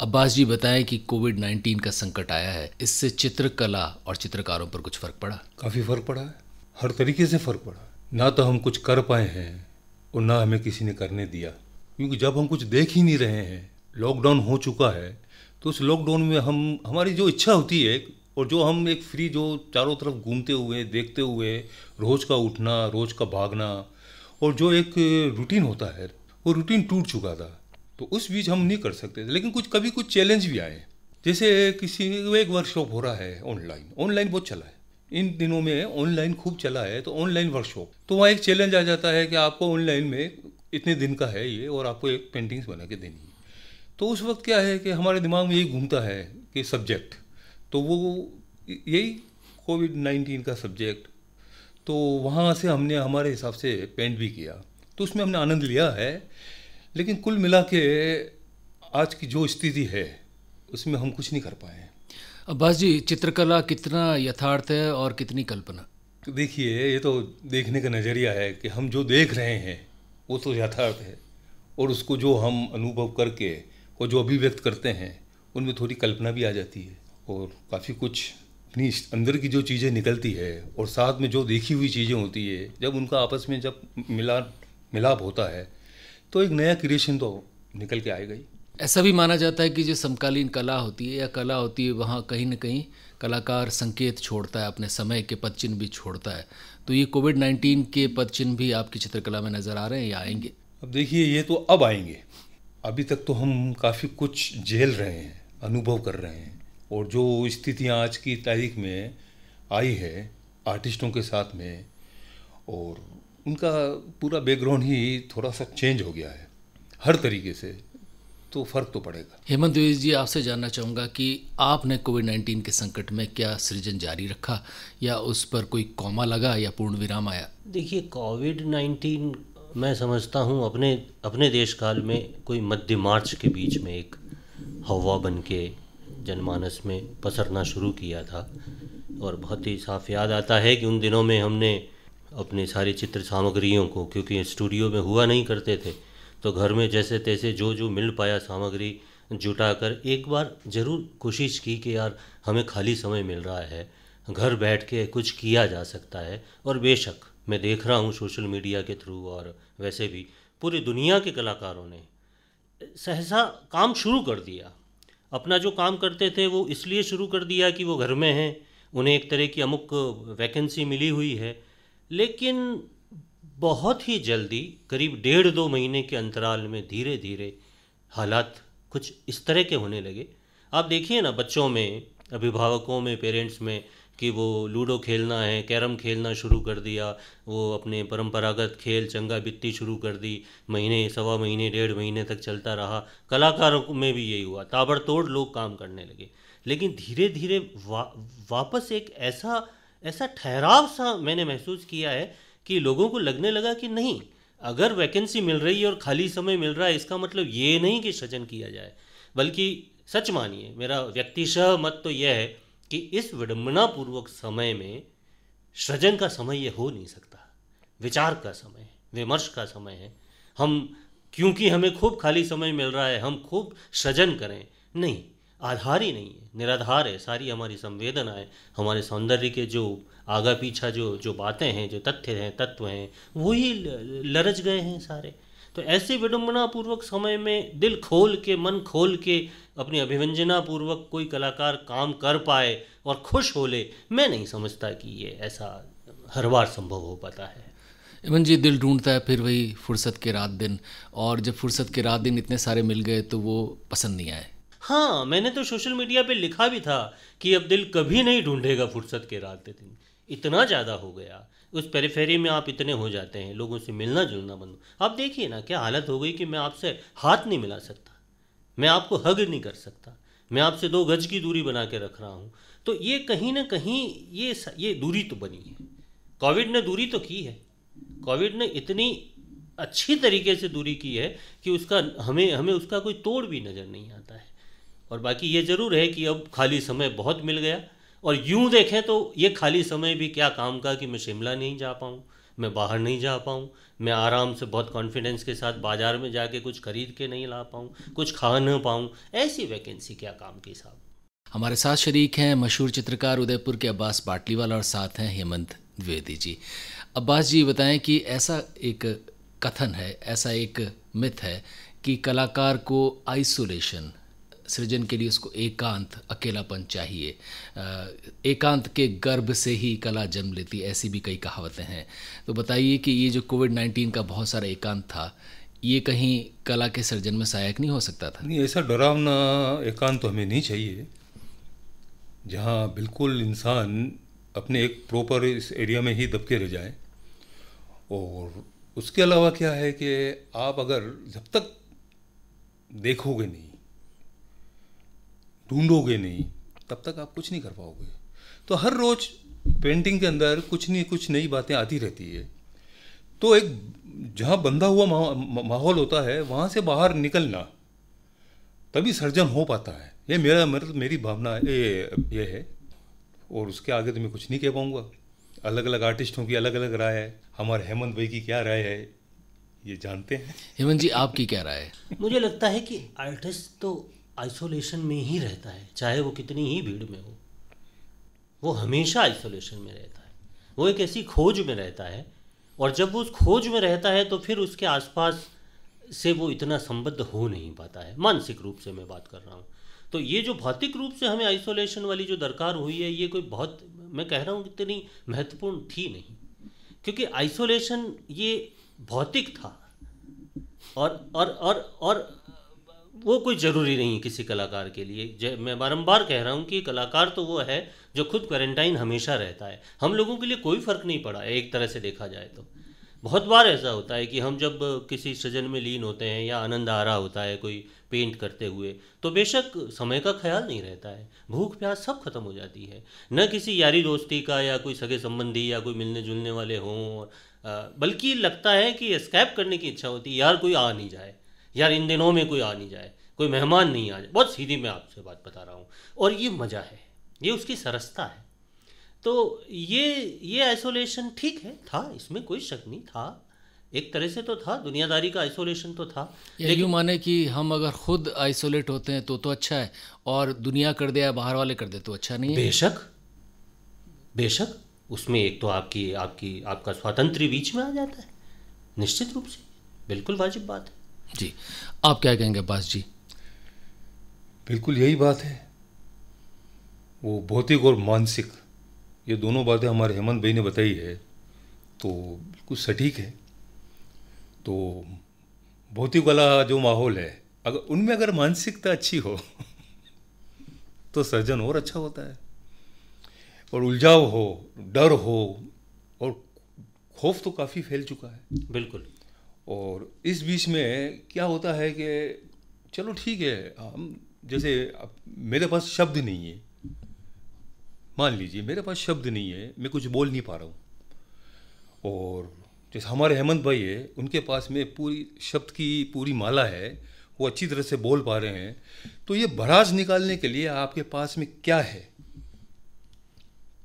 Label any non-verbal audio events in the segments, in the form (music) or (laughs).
अब्बास जी बताएं कि कोविड 19 का संकट आया है इससे चित्रकला और चित्रकारों पर कुछ फर्क पड़ा काफी फर्क पड़ा है हर तरीके से फर्क पड़ा ना तो हम कुछ कर पाए हैं और ना हमें किसी ने करने दिया क्योंकि जब हम कुछ देख ही नहीं रहे हैं लॉकडाउन हो चुका है तो उस लॉकडाउन में हम हमारी जो इच्छा होती है और जो हम एक फ्री जो चारों तरफ घूमते हुए देखते हुए रोज़ का उठना रोज़ का भागना और जो एक रूटीन होता है वो रूटीन टूट चुका था तो उस बीच हम नहीं कर सकते थे लेकिन कुछ कभी कुछ चैलेंज भी आए जैसे किसी एक वर्कशॉप हो रहा है ऑनलाइन ऑनलाइन बहुत चला है इन दिनों में ऑनलाइन खूब चला है तो ऑनलाइन वर्कशॉप तो वहाँ एक चैलेंज आ जाता है कि आपको ऑनलाइन में इतने दिन का है ये और आपको एक पेंटिंग्स बना के देनी है तो उस वक्त क्या है कि हमारे दिमाग में यही घूमता है कि सब्जेक्ट तो वो यही कोविड नाइन्टीन का सब्जेक्ट तो वहाँ से हमने हमारे हिसाब से पेंट भी किया तो उसमें हमने आनंद लिया है लेकिन कुल मिला के आज की जो स्थिति है उसमें हम कुछ नहीं कर पाए हैं अब्बास जी चित्रकला कितना यथार्थ है और कितनी कल्पना देखिए ये तो देखने का नज़रिया है कि हम जो देख रहे हैं वो तो यथार्थ है और उसको जो हम अनुभव करके और जो अभिव्यक्त करते हैं उनमें थोड़ी कल्पना भी आ जाती है और काफ़ी कुछ अपनी अंदर की जो चीज़ें निकलती है और साथ में जो देखी हुई चीज़ें होती है जब उनका आपस में जब मिला मिलाप होता है तो एक नया क्रिएशन तो निकल के आई गई ऐसा भी माना जाता है कि जो समकालीन कला होती है या कला होती है वहाँ कहीं ना कहीं कलाकार संकेत छोड़ता है अपने समय के पद चिन्ह भी छोड़ता है तो ये कोविड नाइन्टीन के पद चिन्ह भी आपकी चित्रकला में नज़र आ रहे हैं या आएंगे अब देखिए ये तो अब आएंगे अभी तक तो हम काफ़ी कुछ झेल रहे हैं अनुभव कर रहे हैं और जो स्थितियाँ आज की तारीख में आई है आर्टिस्टों के साथ में और उनका पूरा बैकग्राउंड ही थोड़ा सा चेंज हो गया है हर तरीके से तो फर्क तो पड़ेगा हेमंत द्विवेदी जी आपसे जानना चाहूँगा कि आपने कोविड नाइन्टीन के संकट में क्या सृजन जारी रखा या उस पर कोई कौमा लगा या पूर्ण विराम आया देखिए कोविड नाइन्टीन मैं समझता हूँ अपने अपने देश काल में कोई मध्य मार्च के बीच में एक हवा बन के जनमानस में पसरना शुरू किया था और बहुत ही साफ याद आता है कि उन दिनों में हमने अपने सारी चित्र सामग्रियों को क्योंकि स्टूडियो में हुआ नहीं करते थे तो घर में जैसे तैसे जो जो मिल पाया सामग्री जुटाकर एक बार ज़रूर कोशिश की कि यार हमें खाली समय मिल रहा है घर बैठ के कुछ किया जा सकता है और बेशक मैं देख रहा हूँ सोशल मीडिया के थ्रू और वैसे भी पूरी दुनिया के कलाकारों ने सहसा काम शुरू कर दिया अपना जो काम करते थे वो इसलिए शुरू कर दिया कि वो घर में हैं उन्हें एक तरह की अमुक वैकेंसी मिली हुई है लेकिन बहुत ही जल्दी करीब डेढ़ दो महीने के अंतराल में धीरे धीरे हालात कुछ इस तरह के होने लगे आप देखिए ना बच्चों में अभिभावकों में पेरेंट्स में कि वो लूडो खेलना है कैरम खेलना शुरू कर दिया वो अपने परंपरागत खेल चंगा बित्ती शुरू कर दी महीने सवा महीने डेढ़ महीने तक चलता रहा कलाकारों में भी यही हुआ ताबड़तोड़ लोग काम करने लगे लेकिन धीरे धीरे वा, वापस एक ऐसा ऐसा ठहराव सा मैंने महसूस किया है कि लोगों को लगने लगा कि नहीं अगर वैकेंसी मिल रही है और खाली समय मिल रहा है इसका मतलब ये नहीं कि सजन किया जाए बल्कि सच मानिए मेरा व्यक्तिशह मत तो यह है कि इस विडम्बनापूर्वक समय में सृजन का समय यह हो नहीं सकता विचार का समय है विमर्श का समय है हम क्योंकि हमें खूब खाली समय मिल रहा है हम खूब सृजन करें नहीं आधार ही नहीं है निराधार है सारी हमारी संवेदनाएं हमारे सौंदर्य के जो आगा पीछा जो जो बातें हैं जो तथ्य हैं तत्व हैं वही लरज गए हैं सारे तो ऐसे विडम्बनापूर्वक समय में दिल खोल के मन खोल के अपनी अभिव्यंजना पूर्वक कोई कलाकार काम कर पाए और खुश हो ले मैं नहीं समझता कि ये ऐसा हर बार संभव हो पाता है इमन जी दिल ढूंढता है फिर वही फुर्सत के रात दिन और जब फुर्सत के रात दिन इतने सारे मिल गए तो वो पसंद नहीं आए हाँ मैंने तो सोशल मीडिया पे लिखा भी था कि अब दिल कभी नहीं ढूंढेगा फुर्सत के रात दिन इतना ज़्यादा हो गया उस पेरीफेरी में आप इतने हो जाते हैं लोगों से मिलना जुलना बंद आप देखिए ना क्या हालत हो गई कि मैं आपसे हाथ नहीं मिला सकता मैं आपको हग नहीं कर सकता मैं आपसे दो गज की दूरी बना के रख रहा हूँ तो ये कहीं ना कहीं ये ये दूरी तो बनी है कोविड ने दूरी तो की है कोविड ने इतनी अच्छी तरीके से दूरी की है कि उसका हमें हमें उसका कोई तोड़ भी नज़र नहीं आता है और बाकी ये ज़रूर है कि अब खाली समय बहुत मिल गया और यूं देखें तो ये खाली समय भी क्या काम का कि मैं शिमला नहीं जा पाऊँ मैं बाहर नहीं जा पाऊँ मैं आराम से बहुत कॉन्फिडेंस के साथ बाज़ार में जाके कुछ खरीद के नहीं ला पाऊँ कुछ खा न पाऊँ ऐसी वैकेंसी क्या काम की साहब हमारे साथ शरीक हैं मशहूर चित्रकार उदयपुर के अब्बास बाटलीवाला और साथ हैं हेमंत द्विवेदी जी अब्बास जी बताएं कि ऐसा एक कथन है ऐसा एक मिथ है कि कलाकार को आइसोलेशन सृजन के लिए उसको एकांत अकेलापन चाहिए एकांत के गर्भ से ही कला जन्म लेती ऐसी भी कई कहावतें हैं तो बताइए कि ये जो कोविड नाइन्टीन का बहुत सारा एकांत था ये कहीं कला के सृजन में सहायक नहीं हो सकता था नहीं ऐसा डरावना एकांत तो हमें नहीं चाहिए जहाँ बिल्कुल इंसान अपने एक प्रॉपर इस एरिया में ही दबके रह जाए और उसके अलावा क्या है कि आप अगर जब तक देखोगे नहीं ढूंढोगे नहीं तब तक आप कुछ नहीं कर पाओगे तो हर रोज़ पेंटिंग के अंदर कुछ नहीं कुछ नई बातें आती रहती है तो एक जहाँ बंधा हुआ माहौल मा, होता है वहाँ से बाहर निकलना तभी सर्जन हो पाता है ये मेरा मतलब मेरी भावना ये ये है और उसके आगे तो मैं कुछ नहीं कह पाऊँगा अलग अलग आर्टिस्टों की अलग अलग राय है हमारे हेमंत भाई की क्या राय है ये जानते हैं हेमंत जी आपकी क्या राय है मुझे लगता है कि आर्टिस्ट तो आइसोलेशन में ही रहता है चाहे वो कितनी ही भीड़ में हो वो हमेशा आइसोलेशन में रहता है वो एक ऐसी खोज में रहता है और जब वो उस खोज में रहता है तो फिर उसके आसपास से वो इतना संबद्ध हो नहीं पाता है मानसिक रूप से मैं बात कर रहा हूँ तो ये जो भौतिक रूप से हमें आइसोलेशन वाली जो दरकार हुई है ये कोई बहुत मैं कह रहा हूँ इतनी महत्वपूर्ण थी नहीं क्योंकि आइसोलेशन ये भौतिक था और और और और वो कोई ज़रूरी नहीं है किसी कलाकार के लिए मैं बारंबार कह रहा हूँ कि कलाकार तो वो है जो खुद क्वारंटाइन हमेशा रहता है हम लोगों के लिए कोई फ़र्क नहीं पड़ा है एक तरह से देखा जाए तो बहुत बार ऐसा होता है कि हम जब किसी सृजन में लीन होते हैं या आनंद आ रहा होता है कोई पेंट करते हुए तो बेशक समय का ख्याल नहीं रहता है भूख प्यास सब खत्म हो जाती है न किसी यारी दोस्ती का या कोई सगे संबंधी या कोई मिलने जुलने वाले हों बल्कि लगता है कि स्कैप करने की इच्छा होती है यार कोई आ नहीं जाए यार इन दिनों में कोई आ नहीं जाए कोई मेहमान नहीं आ जाए बहुत सीधी मैं आपसे बात बता रहा हूँ और ये मज़ा है ये उसकी सरसता है तो ये ये आइसोलेशन ठीक है था इसमें कोई शक नहीं था एक तरह से तो था दुनियादारी का आइसोलेशन तो था लेकिन माने कि हम अगर खुद आइसोलेट होते हैं तो तो अच्छा है और दुनिया कर दे या बाहर वाले कर दे तो अच्छा नहीं है बेशक बेशक उसमें एक तो आपकी आपकी आपका स्वातंत्र बीच में आ जाता है निश्चित रूप से बिल्कुल वाजिब बात है जी आप क्या कहेंगे अब्बास जी बिल्कुल यही बात है वो भौतिक और मानसिक ये दोनों बातें हमारे हेमंत भाई ने बताई है तो बिल्कुल सटीक है तो भौतिक वाला जो माहौल है अगर उनमें अगर मानसिकता अच्छी हो (laughs) तो सर्जन और अच्छा होता है और उलझाव हो डर हो और खौफ तो काफ़ी फैल चुका है बिल्कुल और इस बीच में क्या होता है कि चलो ठीक है हम जैसे मेरे पास शब्द नहीं है मान लीजिए मेरे पास शब्द नहीं है मैं कुछ बोल नहीं पा रहा हूँ और जैसे हमारे हेमंत भाई है उनके पास में पूरी शब्द की पूरी माला है वो अच्छी तरह से बोल पा रहे हैं तो ये भड़ास निकालने के लिए आपके पास में क्या है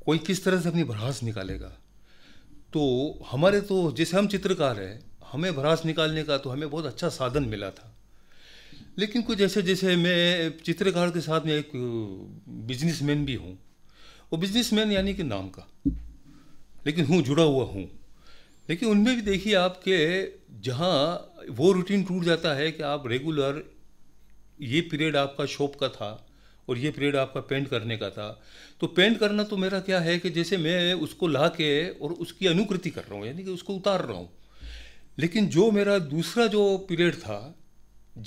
कोई किस तरह से अपनी भड़ास निकालेगा तो हमारे तो जैसे हम चित्रकार हैं हमें भरास निकालने का तो हमें बहुत अच्छा साधन मिला था लेकिन कुछ जैसे जैसे मैं चित्रकार के साथ में एक बिजनेसमैन भी हूँ वो बिजनेसमैन यानी कि नाम का लेकिन हूँ जुड़ा हुआ हूँ लेकिन उनमें भी देखिए आपके जहाँ वो रूटीन टूट जाता है कि आप रेगुलर ये पीरियड आपका शॉप का था और ये पीरियड आपका पेंट करने का था तो पेंट करना तो मेरा क्या है कि जैसे मैं उसको ला के और उसकी अनुकृति कर रहा हूँ यानी कि उसको उतार रहा हूँ लेकिन जो मेरा दूसरा जो पीरियड था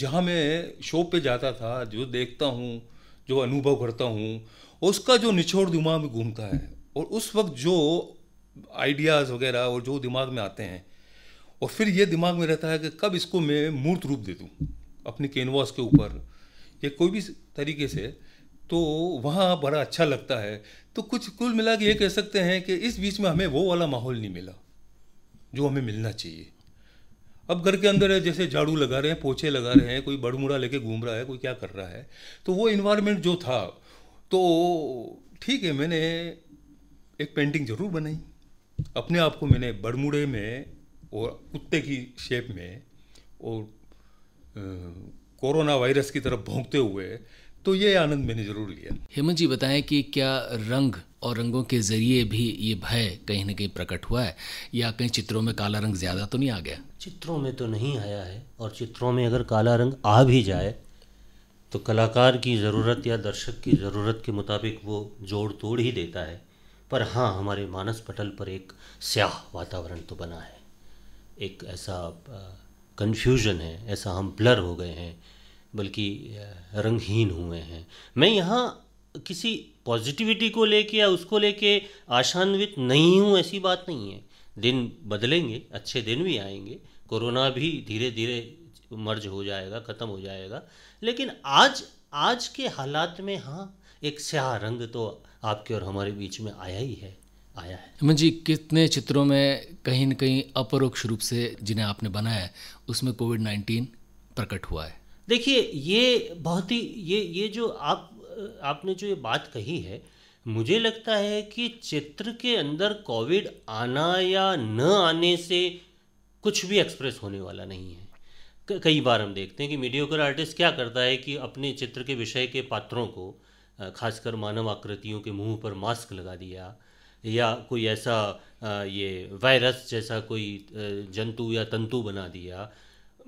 जहाँ मैं शो पे जाता था जो देखता हूँ जो अनुभव करता हूँ उसका जो निचोड़ दिमाग में घूमता है और उस वक्त जो आइडियाज़ वगैरह और जो दिमाग में आते हैं और फिर ये दिमाग में रहता है कि कब इसको मैं मूर्त रूप दे दूँ अपने कैनवास के ऊपर या कोई भी तरीके से तो वहाँ बड़ा अच्छा लगता है तो कुछ कुल मिला के ये कह सकते हैं कि इस बीच में हमें वो वाला माहौल नहीं मिला जो हमें मिलना चाहिए अब घर के अंदर है जैसे झाड़ू लगा रहे हैं पोछे लगा रहे हैं कोई बड़मुड़ा लेके घूम रहा है कोई क्या कर रहा है तो वो इन्वायरमेंट जो था तो ठीक है मैंने एक पेंटिंग ज़रूर बनाई अपने आप को मैंने बड़मुड़े में और कुत्ते की शेप में और कोरोना वायरस की तरफ भोंकते हुए तो ये आनंद मैंने जरूर लिया हेमंत जी बताएं कि क्या रंग और रंगों के जरिए भी ये भय कहीं ना कहीं प्रकट हुआ है या कहीं चित्रों में काला रंग ज्यादा तो नहीं आ गया चित्रों में तो नहीं आया है और चित्रों में अगर काला रंग आ भी जाए तो कलाकार की ज़रूरत या दर्शक की ज़रूरत के मुताबिक वो जोड़ तोड़ ही देता है पर हाँ हमारे मानस पटल पर एक स्याह वातावरण तो बना है एक ऐसा कन्फ्यूजन है ऐसा हम ब्लर हो गए हैं बल्कि रंगहीन हुए हैं मैं यहाँ किसी पॉजिटिविटी को लेके या उसको लेके आशान्वित नहीं हूँ ऐसी बात नहीं है दिन बदलेंगे अच्छे दिन भी आएंगे कोरोना भी धीरे धीरे मर्ज हो जाएगा ख़त्म हो जाएगा लेकिन आज आज के हालात में हाँ एक स्याह रंग तो आपके और हमारे बीच में आया ही है आया है अमन जी कितने चित्रों में कहीं न कहीं अपरोक्ष रूप से जिन्हें आपने बनाया है उसमें कोविड नाइन्टीन प्रकट हुआ है देखिए ये बहुत ही ये ये जो आप आपने जो ये बात कही है मुझे लगता है कि चित्र के अंदर कोविड आना या न आने से कुछ भी एक्सप्रेस होने वाला नहीं है कई बार हम देखते हैं कि मीडियोकर आर्टिस्ट क्या करता है कि अपने चित्र के विषय के पात्रों को खासकर मानव आकृतियों के मुंह पर मास्क लगा दिया या कोई ऐसा ये वायरस जैसा कोई जंतु या तंतु बना दिया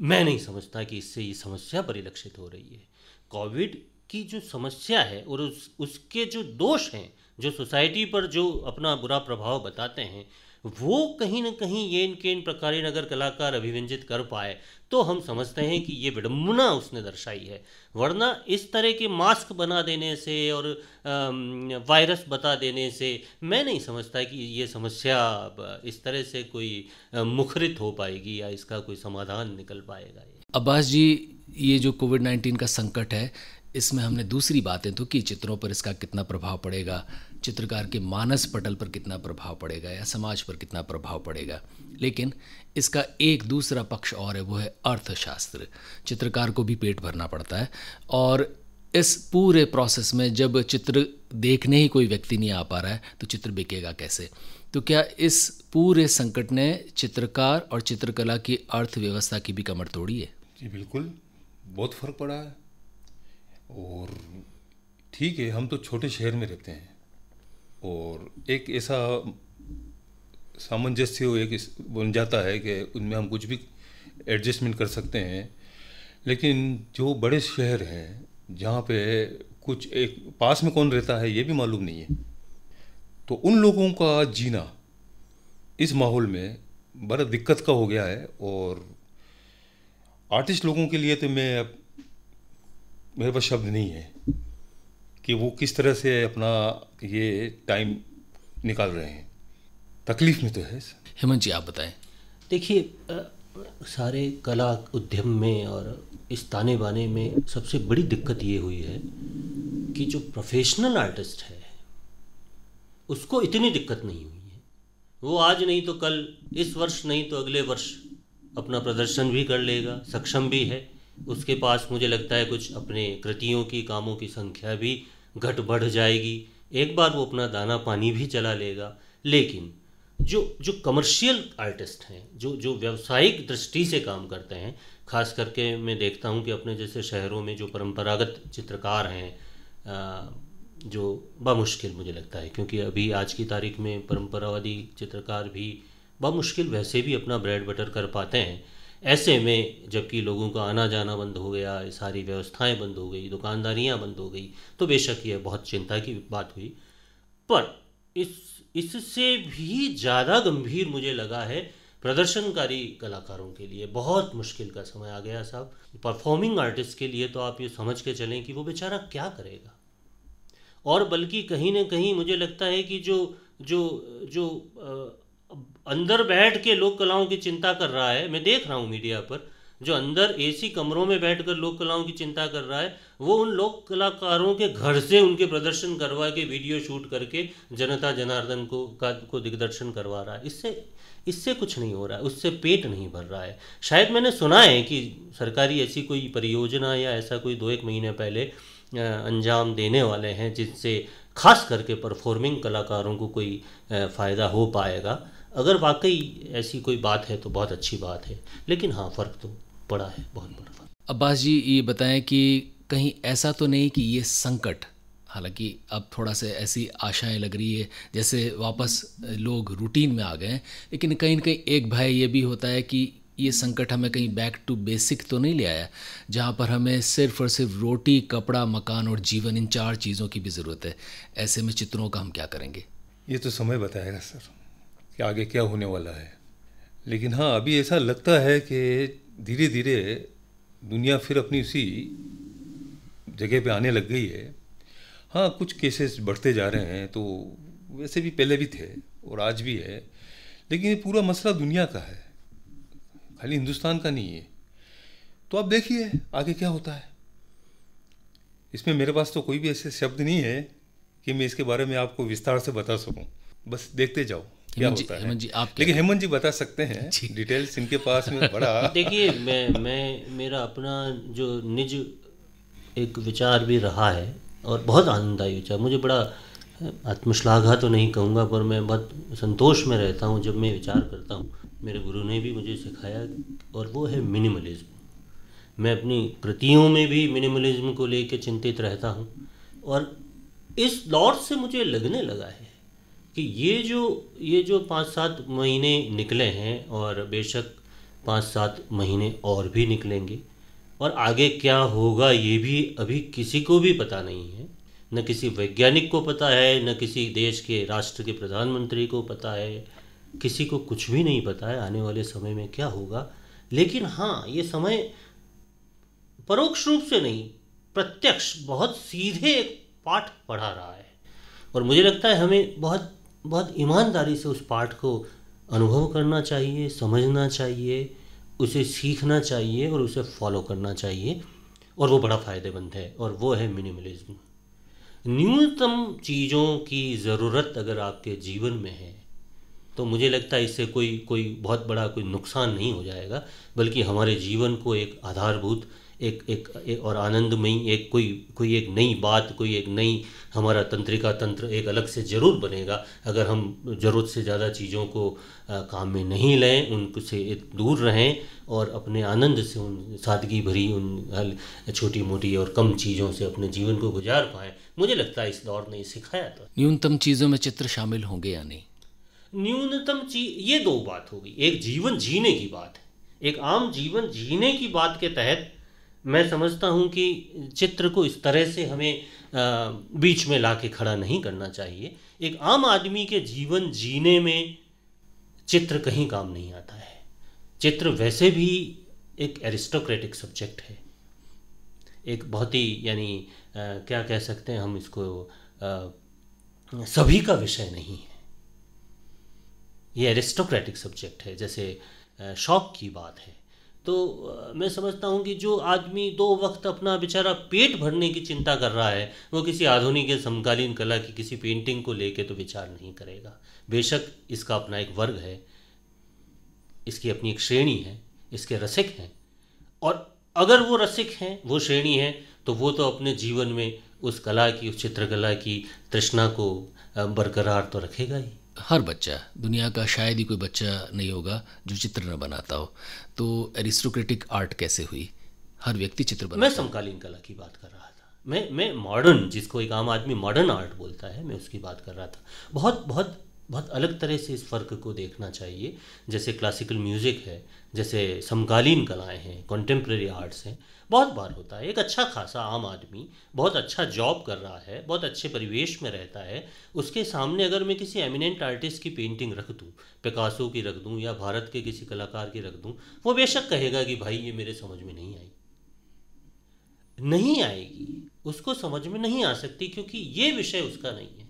मैं नहीं समझता कि इससे ये समस्या परिलक्षित हो रही है कोविड की जो समस्या है और उस उसके जो दोष हैं जो सोसाइटी पर जो अपना बुरा प्रभाव बताते हैं वो कहीं ना कहीं ये इनके इन प्रकारेण अगर कलाकार अभिव्यंजित कर पाए तो हम समझते हैं कि ये विडम्बना उसने दर्शाई है वरना इस तरह के मास्क बना देने से और वायरस बता देने से मैं नहीं समझता कि ये समस्या इस तरह से कोई मुखरित हो पाएगी या इसका कोई समाधान निकल पाएगा अब्बास जी ये जो कोविड नाइन्टीन का संकट है इसमें हमने दूसरी बातें तो की चित्रों पर इसका कितना प्रभाव पड़ेगा चित्रकार के मानस पटल पर कितना प्रभाव पड़ेगा या समाज पर कितना प्रभाव पड़ेगा लेकिन इसका एक दूसरा पक्ष और है वो है अर्थशास्त्र चित्रकार को भी पेट भरना पड़ता है और इस पूरे प्रोसेस में जब चित्र देखने ही कोई व्यक्ति नहीं आ पा रहा है तो चित्र बिकेगा कैसे तो क्या इस पूरे संकट ने चित्रकार और चित्रकला की अर्थव्यवस्था की भी कमर तोड़ी है जी बिल्कुल बहुत फर्क पड़ा है और ठीक है हम तो छोटे शहर में रहते हैं और एक ऐसा सामंजस्य हो एक बन जाता है कि उनमें हम कुछ भी एडजस्टमेंट कर सकते हैं लेकिन जो बड़े शहर हैं जहाँ पे कुछ एक पास में कौन रहता है ये भी मालूम नहीं है तो उन लोगों का जीना इस माहौल में बड़ा दिक्कत का हो गया है और आर्टिस्ट लोगों के लिए तो मैं मेरे पास शब्द नहीं है कि वो किस तरह से अपना ये टाइम निकाल रहे हैं तकलीफ में तो है हेमंत जी आप बताएं देखिए सारे कला उद्यम में और इस ताने बाने में सबसे बड़ी दिक्कत ये हुई है कि जो प्रोफेशनल आर्टिस्ट है उसको इतनी दिक्कत नहीं हुई है वो आज नहीं तो कल इस वर्ष नहीं तो अगले वर्ष अपना प्रदर्शन भी कर लेगा सक्षम भी है उसके पास मुझे लगता है कुछ अपने कृतियों की कामों की संख्या भी घट बढ़ जाएगी एक बार वो अपना दाना पानी भी चला लेगा लेकिन जो जो कमर्शियल आर्टिस्ट हैं जो जो व्यावसायिक दृष्टि से काम करते हैं खास करके मैं देखता हूँ कि अपने जैसे शहरों में जो परंपरागत चित्रकार हैं जो बामुश्किल मुझे लगता है क्योंकि अभी आज की तारीख में परंपरावादी चित्रकार भी बामुश्किल वैसे भी अपना ब्रेड बटर कर पाते हैं ऐसे में जबकि लोगों का आना जाना बंद हो गया सारी व्यवस्थाएं बंद हो गई दुकानदारियां बंद हो गई तो बेशक यह बहुत चिंता की बात हुई पर इस इससे भी ज़्यादा गंभीर मुझे लगा है प्रदर्शनकारी कलाकारों के लिए बहुत मुश्किल का समय आ गया साहब परफॉर्मिंग आर्टिस्ट के लिए तो आप ये समझ के चलें कि वो बेचारा क्या करेगा और बल्कि कहीं ना कहीं मुझे लगता है कि जो जो जो अंदर बैठ के लोक कलाओं की चिंता कर रहा है मैं देख रहा हूँ मीडिया पर जो अंदर एसी कमरों में बैठकर लोक कलाओं की चिंता कर रहा है वो उन लोक कलाकारों के घर से उनके प्रदर्शन करवा के वीडियो शूट करके जनता जनार्दन को का को दिग्दर्शन करवा रहा है इससे इससे कुछ नहीं हो रहा है उससे पेट नहीं भर रहा है शायद मैंने सुना है कि सरकारी ऐसी कोई परियोजना या ऐसा कोई दो एक महीने पहले अंजाम देने वाले हैं जिससे खास करके परफॉर्मिंग कलाकारों को कोई फ़ायदा हो पाएगा अगर वाकई ऐसी कोई बात है तो बहुत अच्छी बात है लेकिन हाँ फ़र्क तो पड़ा है बहुत बड़ा फ़र्क अब्बास जी ये बताएं कि कहीं ऐसा तो नहीं कि ये संकट हालांकि अब थोड़ा सा ऐसी आशाएं लग रही है जैसे वापस लोग रूटीन में आ गए हैं लेकिन कहीं ना कहीं एक भय ये भी होता है कि ये संकट हमें कहीं बैक टू बेसिक तो नहीं ले आया जहाँ पर हमें सिर्फ और सिर्फ रोटी कपड़ा मकान और जीवन इन चार चीज़ों की भी ज़रूरत है ऐसे में चित्रों का हम क्या करेंगे ये तो समय बताएगा सर कि आगे क्या होने वाला है लेकिन हाँ अभी ऐसा लगता है कि धीरे धीरे दुनिया फिर अपनी उसी जगह पे आने लग गई है हाँ कुछ केसेस बढ़ते जा रहे हैं तो वैसे भी पहले भी थे और आज भी है लेकिन ये पूरा मसला दुनिया का है खाली हिंदुस्तान का नहीं है तो आप देखिए आगे क्या होता है इसमें मेरे पास तो कोई भी ऐसे शब्द नहीं है कि मैं इसके बारे में आपको विस्तार से बता सकूं बस देखते जाओ क्या होता है हेमंत जी आप लेकिन हेमंत जी बता सकते हैं डिटेल्स (laughs) इनके पास में (laughs) बड़ा देखिए मैं मैं मेरा अपना जो निज एक विचार भी रहा है और बहुत आनंद आई विचार मुझे बड़ा आत्मश्लाघा तो नहीं कहूँगा पर मैं बहुत संतोष में रहता हूँ जब मैं विचार करता हूँ मेरे गुरु ने भी मुझे सिखाया और वो है मिनिमलिज्म मैं अपनी कृतियों में भी मिनिमलिज्म को लेकर चिंतित रहता हूँ और इस दौर से मुझे लगने लगा है कि ये जो ये जो पाँच सात महीने निकले हैं और बेशक पाँच सात महीने और भी निकलेंगे और आगे क्या होगा ये भी अभी किसी को भी पता नहीं है न किसी वैज्ञानिक को पता है न किसी देश के राष्ट्र के प्रधानमंत्री को पता है किसी को कुछ भी नहीं पता है आने वाले समय में क्या होगा लेकिन हाँ ये समय परोक्ष रूप से नहीं प्रत्यक्ष बहुत सीधे एक पाठ पढ़ा रहा है और मुझे लगता है हमें बहुत बहुत ईमानदारी से उस पाठ को अनुभव करना चाहिए समझना चाहिए उसे सीखना चाहिए और उसे फॉलो करना चाहिए और वो बड़ा फ़ायदेमंद है और वो है मिनिमलिज्म न्यूनतम चीज़ों की ज़रूरत अगर आपके जीवन में है तो मुझे लगता है इससे कोई कोई बहुत बड़ा कोई नुकसान नहीं हो जाएगा बल्कि हमारे जीवन को एक आधारभूत एक एक, और आनंदमयी एक कोई कोई एक नई बात कोई एक नई हमारा तंत्रिका तंत्र एक अलग से ज़रूर बनेगा अगर हम ज़रूरत से ज़्यादा चीज़ों को काम में नहीं लें उनसे दूर रहें और अपने आनंद से उन सादगी भरी उन छोटी मोटी और कम चीज़ों से अपने जीवन को गुजार पाएँ मुझे लगता है इस दौर ने सिखाया था न्यूनतम चीज़ों में चित्र शामिल होंगे या नहीं न्यूनतम चीज ये दो बात होगी एक जीवन जीने की बात है एक आम जीवन जीने की बात के तहत मैं समझता हूँ कि चित्र को इस तरह से हमें बीच में ला के खड़ा नहीं करना चाहिए एक आम आदमी के जीवन जीने में चित्र कहीं काम नहीं आता है चित्र वैसे भी एक एरिस्टोक्रेटिक सब्जेक्ट है एक बहुत ही यानी क्या कह सकते हैं हम इसको आ, सभी का विषय नहीं है ये एरिस्टोक्रेटिक सब्जेक्ट है जैसे शौक की बात है तो मैं समझता हूँ कि जो आदमी दो वक्त अपना बेचारा पेट भरने की चिंता कर रहा है वो किसी आधुनिक या समकालीन कला की किसी पेंटिंग को लेके तो विचार नहीं करेगा बेशक इसका अपना एक वर्ग है इसकी अपनी एक श्रेणी है इसके रसिक हैं और अगर वो रसिक हैं वो श्रेणी है तो वो तो अपने जीवन में उस कला की उस चित्रकला की तृष्णा को बरकरार तो रखेगा ही हर बच्चा दुनिया का शायद ही कोई बच्चा नहीं होगा जो चित्र न बनाता हो तो एरिस्टोक्रेटिक आर्ट कैसे हुई हर व्यक्ति चित्र बनाता मैं समकालीन कला की बात कर रहा था मैं मैं मॉडर्न जिसको एक आम आदमी मॉडर्न आर्ट बोलता है मैं उसकी बात कर रहा था बहुत बहुत बहुत अलग तरह से इस फ़र्क को देखना चाहिए जैसे क्लासिकल म्यूज़िक है जैसे समकालीन कलाएं हैं कॉन्टेम्प्रेरी आर्ट्स हैं बहुत बार होता है एक अच्छा खासा आम आदमी बहुत अच्छा जॉब कर रहा है बहुत अच्छे परिवेश में रहता है उसके सामने अगर मैं किसी एमिनेंट आर्टिस्ट की पेंटिंग रख दूँ पिकासो की रख दूँ या भारत के किसी कलाकार की रख दूँ वो बेशक कहेगा कि भाई ये मेरे समझ में नहीं आई नहीं आएगी उसको समझ में नहीं आ सकती क्योंकि ये विषय उसका नहीं है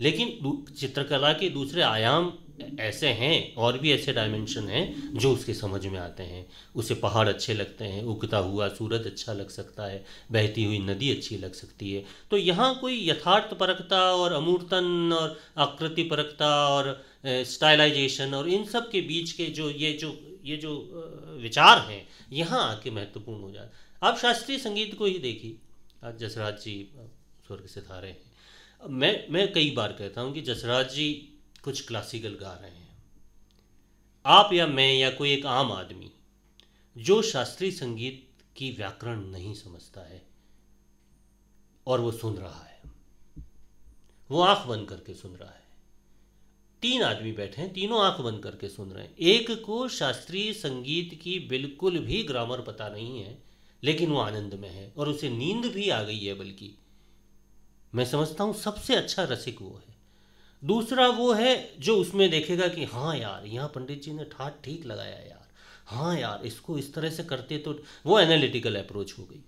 लेकिन चित्रकला के दूसरे आयाम ऐसे हैं और भी ऐसे डायमेंशन हैं जो उसके समझ में आते हैं उसे पहाड़ अच्छे लगते हैं उगता हुआ सूरज अच्छा लग सकता है बहती हुई नदी अच्छी लग सकती है तो यहाँ कोई यथार्थ परखता और अमूर्तन और आकृति परखता और स्टाइलाइजेशन और इन सब के बीच के जो ये जो ये जो विचार हैं यहाँ आके महत्वपूर्ण हो जाए आप शास्त्रीय संगीत को ही देखिए आज जसराज जी स्वर्ग से थारे हैं मैं मैं कई बार कहता हूँ कि जसराज जी कुछ क्लासिकल गा रहे हैं आप या मैं या कोई एक आम आदमी जो शास्त्रीय संगीत की व्याकरण नहीं समझता है और वो सुन रहा है वो आंख बंद करके सुन रहा है तीन आदमी बैठे हैं तीनों आंख बंद करके सुन रहे हैं एक को शास्त्रीय संगीत की बिल्कुल भी ग्रामर पता नहीं है लेकिन वो आनंद में है और उसे नींद भी आ गई है बल्कि मैं समझता हूं सबसे अच्छा रसिक वो है दूसरा वो है जो उसमें देखेगा कि हाँ यार यहाँ पंडित जी ने ठाट ठीक लगाया यार हाँ यार इसको इस तरह से करते तो वो एनालिटिकल अप्रोच हो गई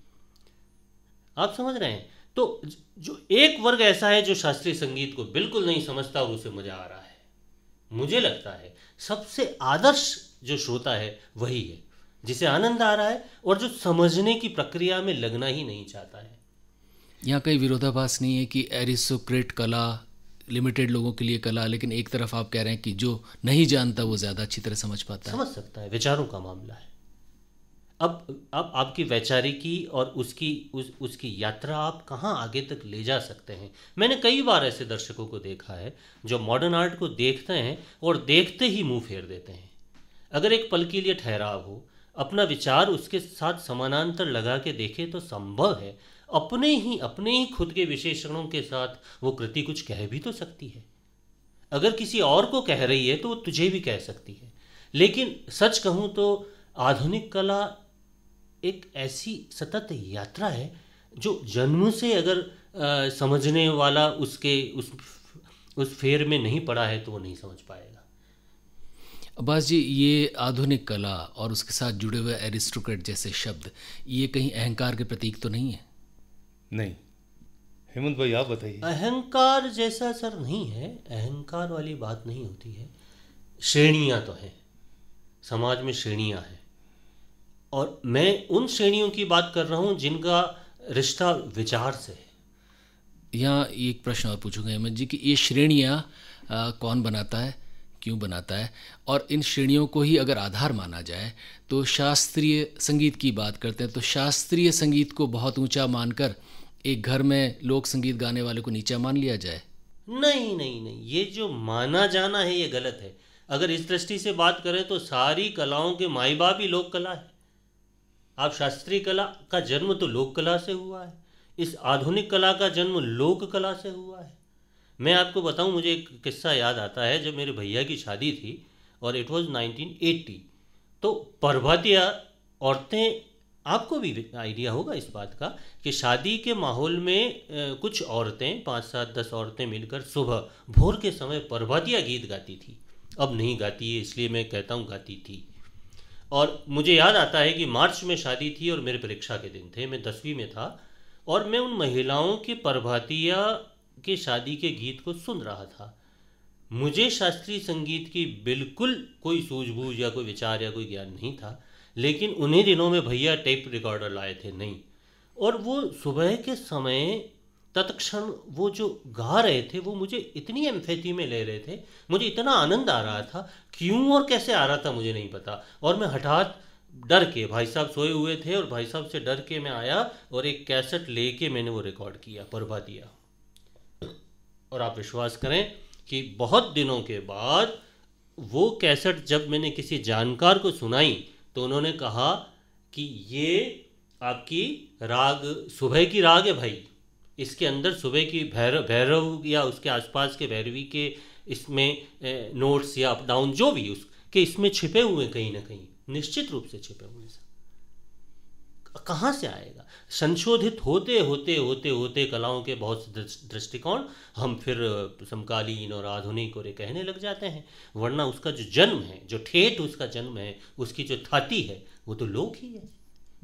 आप समझ रहे हैं तो जो एक वर्ग ऐसा है जो शास्त्रीय संगीत को बिल्कुल नहीं समझता और उसे मजा आ रहा है मुझे लगता है सबसे आदर्श जो श्रोता है वही है जिसे आनंद आ रहा है और जो समझने की प्रक्रिया में लगना ही नहीं चाहता है यहाँ कहीं विरोधाभास नहीं है कि एरिस्टोक्रेट कला लिमिटेड लोगों के लिए कला लेकिन एक तरफ आप कह रहे हैं कि जो नहीं जानता वो ज़्यादा अच्छी तरह समझ पाता समझ है समझ सकता है विचारों का मामला है अब अब आपकी वैचारिकी और उसकी उस उसकी यात्रा आप कहाँ आगे तक ले जा सकते हैं मैंने कई बार ऐसे दर्शकों को देखा है जो मॉडर्न आर्ट को देखते हैं और देखते ही मुंह फेर देते हैं अगर एक पल के लिए ठहराव हो अपना विचार उसके साथ समानांतर लगा के देखे तो संभव है अपने ही अपने ही खुद के विशेषणों के साथ वो कृति कुछ कह भी तो सकती है अगर किसी और को कह रही है तो वो तुझे भी कह सकती है लेकिन सच कहूँ तो आधुनिक कला एक ऐसी सतत यात्रा है जो जन्म से अगर आ, समझने वाला उसके उस उस फेर में नहीं पड़ा है तो वो नहीं समझ पाएगा अब्बास जी ये आधुनिक कला और उसके साथ जुड़े हुए एरिस्टोक्रेट जैसे शब्द ये कहीं अहंकार के प्रतीक तो नहीं है नहीं हेमंत भाई आप बताइए अहंकार जैसा सर नहीं है अहंकार वाली बात नहीं होती है श्रेणियाँ तो हैं समाज में श्रेणियाँ हैं और मैं उन श्रेणियों की बात कर रहा हूँ जिनका रिश्ता विचार से है यहाँ एक प्रश्न और पूछूंगा हेमंत जी कि ये श्रेणियाँ कौन बनाता है क्यों बनाता है और इन श्रेणियों को ही अगर आधार माना जाए तो शास्त्रीय संगीत की बात करते हैं तो शास्त्रीय संगीत को बहुत ऊंचा मानकर एक घर में लोक संगीत गाने वाले को नीचा मान लिया जाए नहीं नहीं नहीं ये जो माना जाना है ये गलत है अगर इस दृष्टि से बात करें तो सारी कलाओं के माई बाप ही लोक कला है आप शास्त्रीय कला का जन्म तो लोक कला से हुआ है इस आधुनिक कला का जन्म लोक कला से हुआ है मैं आपको बताऊं मुझे एक किस्सा याद आता है जब मेरे भैया की शादी थी और इट वॉज 1980 तो पर्वतीय औरतें आपको भी आइडिया होगा इस बात का कि शादी के माहौल में कुछ औरतें पाँच सात दस औरतें मिलकर सुबह भोर के समय परवादिया गीत गाती थी अब नहीं गाती है इसलिए मैं कहता हूँ गाती थी और मुझे याद आता है कि मार्च में शादी थी और मेरे परीक्षा के दिन थे मैं दसवीं में था और मैं उन महिलाओं के प्रभातिया के शादी के गीत को सुन रहा था मुझे शास्त्रीय संगीत की बिल्कुल कोई सूझबूझ या कोई विचार या कोई ज्ञान नहीं था लेकिन उन्हीं दिनों में भैया टेप रिकॉर्डर लाए थे नहीं और वो सुबह के समय तत्क्षण वो जो गा रहे थे वो मुझे इतनी एम्फेती में ले रहे थे मुझे इतना आनंद आ रहा था क्यों और कैसे आ रहा था मुझे नहीं पता और मैं हठात डर के भाई साहब सोए हुए थे और भाई साहब से डर के मैं आया और एक कैसेट लेके मैंने वो रिकॉर्ड किया परभा दिया और आप विश्वास करें कि बहुत दिनों के बाद वो कैसेट जब मैंने किसी जानकार को सुनाई तो उन्होंने कहा कि ये आपकी राग सुबह की राग है भाई इसके अंदर सुबह की भैरव भैरव या उसके आसपास के भैरवी के इसमें नोट्स या अप डाउन जो भी उसके इसमें छिपे हुए कहीं ना कहीं निश्चित रूप से छिपे हुए कहाँ से आएगा संशोधित होते होते होते होते कलाओं के बहुत से दृष्टिकोण हम फिर समकालीन और आधुनिक और कहने लग जाते हैं वरना उसका जो जन्म है जो ठेठ उसका जन्म है उसकी जो थाती है वो तो लोग ही है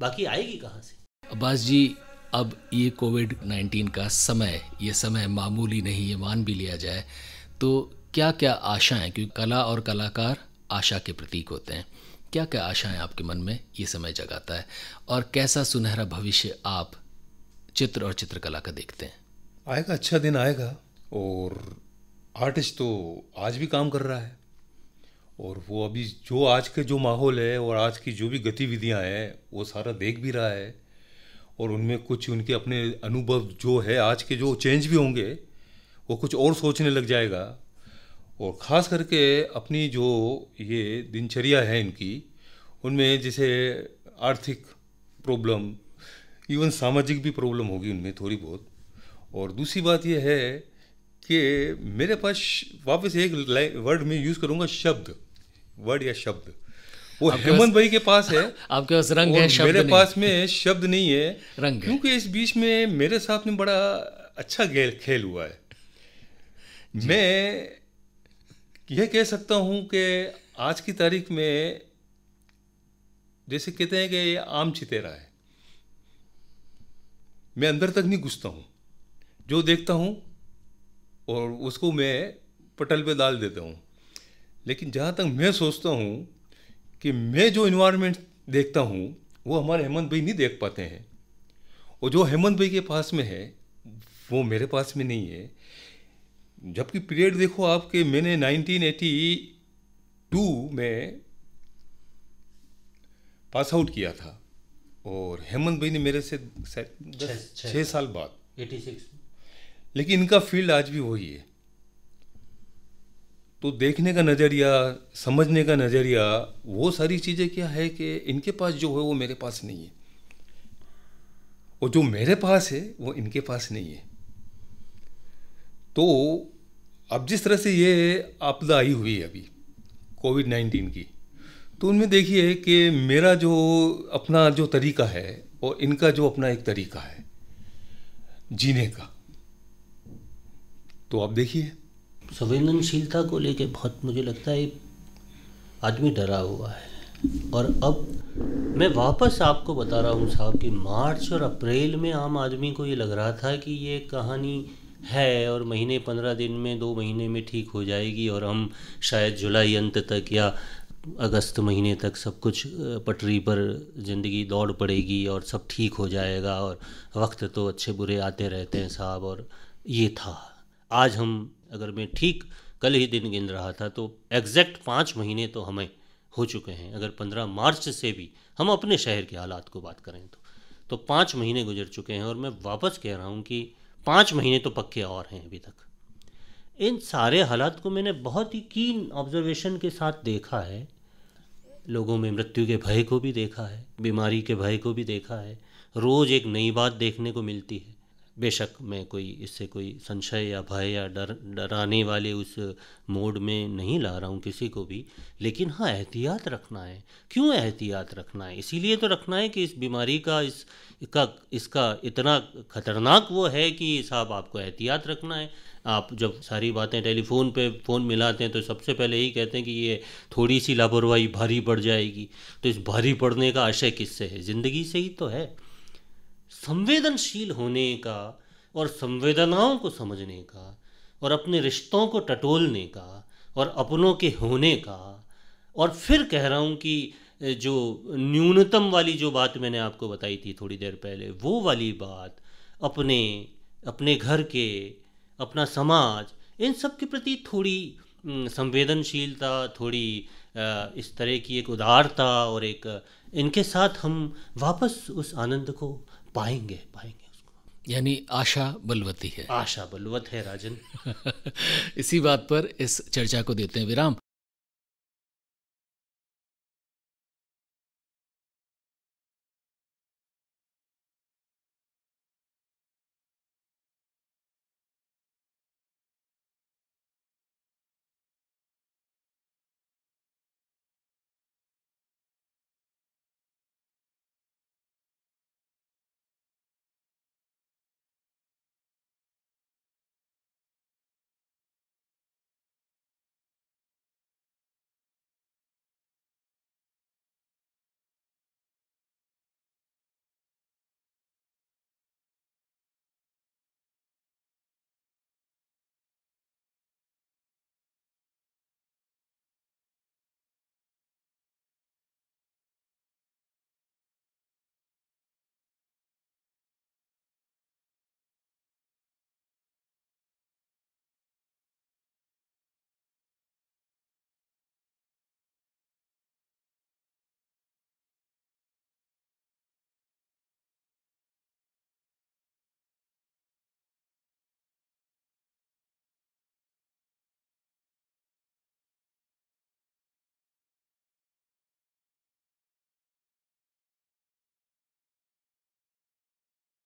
बाकी आएगी कहाँ से अब्बास जी अब ये कोविड नाइन्टीन का समय ये समय मामूली नहीं ये मान भी लिया जाए तो क्या क्या आशाएं क्योंकि कला और कलाकार आशा के प्रतीक होते हैं क्या क्या आशाएं आपके मन में ये समय जगाता है और कैसा सुनहरा भविष्य आप चित्र और चित्रकला का देखते हैं आएगा अच्छा दिन आएगा और आर्टिस्ट तो आज भी काम कर रहा है और वो अभी जो आज के जो माहौल है और आज की जो भी गतिविधियां हैं वो सारा देख भी रहा है और उनमें कुछ उनके अपने अनुभव जो है आज के जो चेंज भी होंगे वो कुछ और सोचने लग जाएगा और ख़ास करके अपनी जो ये दिनचर्या है इनकी उनमें जैसे आर्थिक प्रॉब्लम इवन सामाजिक भी प्रॉब्लम होगी उनमें थोड़ी बहुत और दूसरी बात यह है कि मेरे पास वापस एक वर्ड में यूज़ करूँगा शब्द वर्ड या शब्द वो हेमंत भाई के पास है (laughs) आपके पास रंग है शब्द मेरे नहीं। पास में शब्द नहीं है रंग क्योंकि इस बीच में मेरे साथ में बड़ा अच्छा खेल हुआ है मैं यह कह सकता हूँ कि आज की तारीख में जैसे कहते हैं कि ये आम चितेरा है मैं अंदर तक नहीं घुसता हूँ जो देखता हूँ और उसको मैं पटल पे डाल देता हूँ लेकिन जहाँ तक मैं सोचता हूँ कि मैं जो इन्वायरमेंट देखता हूँ वो हमारे हेमंत भाई नहीं देख पाते हैं और जो हेमंत भाई के पास में है वो मेरे पास में नहीं है जबकि पीरियड देखो आपके मैंने 1982 में पास आउट किया था और हेमंत भाई ने मेरे से छः साल बाद 86 लेकिन इनका फील्ड आज भी वही है तो देखने का नज़रिया समझने का नज़रिया वो सारी चीज़ें क्या है कि इनके पास जो है वो मेरे पास नहीं है और जो मेरे पास है वो इनके पास नहीं है तो अब जिस तरह से ये आपदा आई हुई है अभी कोविड नाइन्टीन की तो उनमें देखिए कि मेरा जो अपना जो तरीका है और इनका जो अपना एक तरीका है जीने का तो आप देखिए संवेदनशीलता को लेके बहुत मुझे लगता है आदमी डरा हुआ है और अब मैं वापस आपको बता रहा हूँ साहब कि मार्च और अप्रैल में आम आदमी को ये लग रहा था कि ये कहानी है और महीने पंद्रह दिन में दो महीने में ठीक हो जाएगी और हम शायद जुलाई अंत तक या अगस्त महीने तक सब कुछ पटरी पर ज़िंदगी दौड़ पड़ेगी और सब ठीक हो जाएगा और वक्त तो अच्छे बुरे आते रहते हैं साहब और ये था आज हम अगर मैं ठीक कल ही दिन गिन रहा था तो एग्जैक्ट पाँच महीने तो हमें हो चुके हैं अगर पंद्रह मार्च से भी हम अपने शहर के हालात को बात करें तो तो पाँच महीने गुजर चुके हैं और मैं वापस कह रहा हूँ कि पाँच महीने तो पक्के और हैं अभी तक इन सारे हालात को मैंने बहुत ही कीन ऑब्जर्वेशन के साथ देखा है लोगों में मृत्यु के भय को भी देखा है बीमारी के भय को भी देखा है रोज़ एक नई बात देखने को मिलती है बेशक मैं कोई इससे कोई संशय या भय या डर डराने वाले उस मोड में नहीं ला रहा हूँ किसी को भी लेकिन हाँ एहतियात रखना है क्यों एहतियात रखना है इसीलिए तो रखना है कि इस बीमारी का इस का इसका इतना खतरनाक वो है कि साहब आपको एहतियात रखना है आप जब सारी बातें टेलीफोन पे फ़ोन मिलाते हैं तो सबसे पहले यही कहते हैं कि ये थोड़ी सी लापरवाही भारी पड़ जाएगी तो इस भारी पड़ने का आशय किससे है ज़िंदगी से ही तो है संवेदनशील होने का और संवेदनाओं को समझने का और अपने रिश्तों को टटोलने का और अपनों के होने का और फिर कह रहा हूँ कि जो न्यूनतम वाली जो बात मैंने आपको बताई थी थोड़ी देर पहले वो वाली बात अपने अपने घर के अपना समाज इन सब के प्रति थोड़ी संवेदनशीलता थोड़ी इस तरह की एक उदारता और एक इनके साथ हम वापस उस आनंद को पाएंगे पाएंगे उसको यानी आशा बलवती है आशा बलवत है राजन (laughs) इसी बात पर इस चर्चा को देते हैं विराम